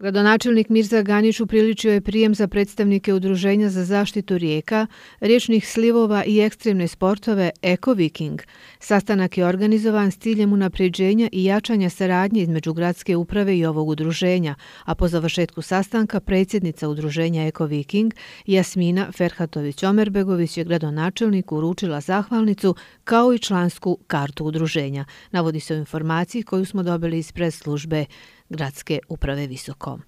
Gradonačelnik Mirza Ganić upriličio je prijem za predstavnike Udruženja za zaštitu rijeka, riječnih slivova i ekstremne sportove Eco Viking. Sastanak je organizovan s ciljem unapređenja i jačanja saradnje između gradske uprave i ovog udruženja, a po završetku sastanka predsjednica Udruženja Eco Viking Jasmina Ferhatović-Omerbegović je gradonačelnik uručila zahvalnicu kao i člansku kartu udruženja. Navodi se o informaciji koju smo dobili iz preslužbe. službe gradske uprave Visokom.